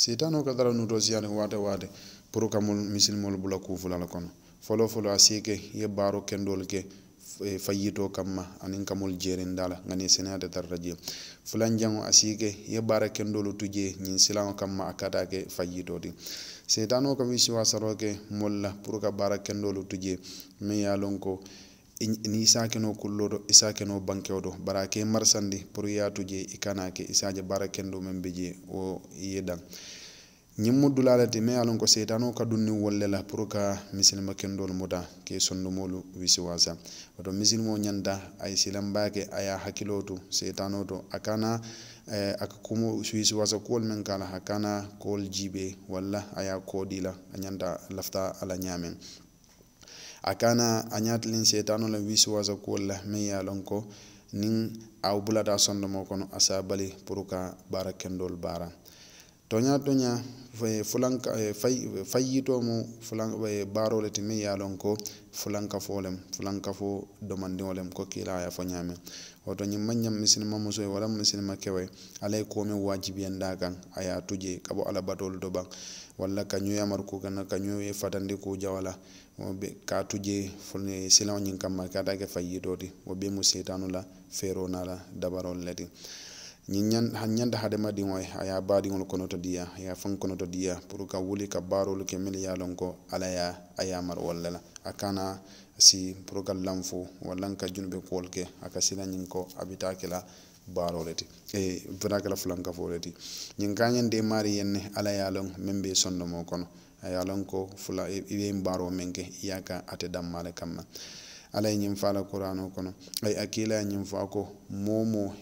seytan o kadara nuto siyani waate waate pour ka mol misilmol bula kufulal kono folo folo a sike ye baaro kendol ke eh, fayito kamma anin kamol jerindala gani senate tarta je fulanjango a sike ye baara kendolu tuje ñin silao kamma a katake fayito ti seytan o kam i siwasaroke molla pour ka baara kendolu tuje mai ye lon ko ni isakeno kulloɗo isakeno banque o ɗo bara ke marsandi pour yaatu je i kanake isaje bara kendo men be je o yiɗan ñimmuddu laalati mais alon ko seytan o ka ɗumni wolle la pour ka misilima kendol muta ke sondumolu wisiwasa oto misilima o ñanta ay silambake aya hakkilo to seytan o to a kana eh, aka kumo wisiwasa kuwol men kala a kana kowol jiɓe walla aya koɗi la a ñanta lafta ala ñamen a kana a ñatilin setano la wisi wasa kuwol la meŋ ye a loŋ ko niŋ a bulata a sondomo kono a se a bali pour ka baara baara toña toñaa fulanka eh, fay fayito mo fulan e eh, barole timi yalon ko fulanka folem fulanka fo domandi olem ko kila ya fo nyame oto nyi manyam misin ma muso wala misin ma kewe ale ko me wajibi en dagan aya tuje kabo ala batol do bang wala ka nyu yamar ko kana ka nyu e fatande ko jawala o be ka tuje fulne eh, silaw nyin kam ma ka dage fayito di o be mo setanula ferona la dabarol ledi ñiññannde hade ma ɗin oy a ya baaɗiŋol kono to diya ya faŋ kono to diya pour ka wuli ka baarolu ke mil ya lon ko ala ya a yamar walla la a kana si pour ka lanfo wallan ka junube kuwol ke a ka sila ñiŋ ko a bitake la baarole ti e bitake la fulanka fole ti ñiŋ ka ñande maari yenne ala ya loŋ meŋ be sondomo kono a ye lon ko fula i ye baaro meŋ ke i ya ka ate dammale kamma ala ye ñiŋ fa la kuraano kono ay a kiila ye ñiŋ fa ko moo moo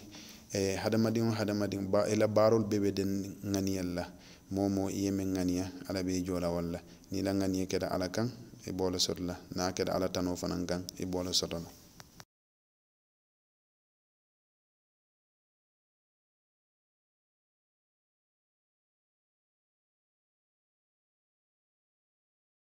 e hadamadin o hadamadin ela barol beɓe den ŋaniyalla momo iyeme ŋaniya ala be jolawalla nila ŋaniya keɗa ala kan e bolo sotola na keɗa ala tano fanan kan e bolo sotola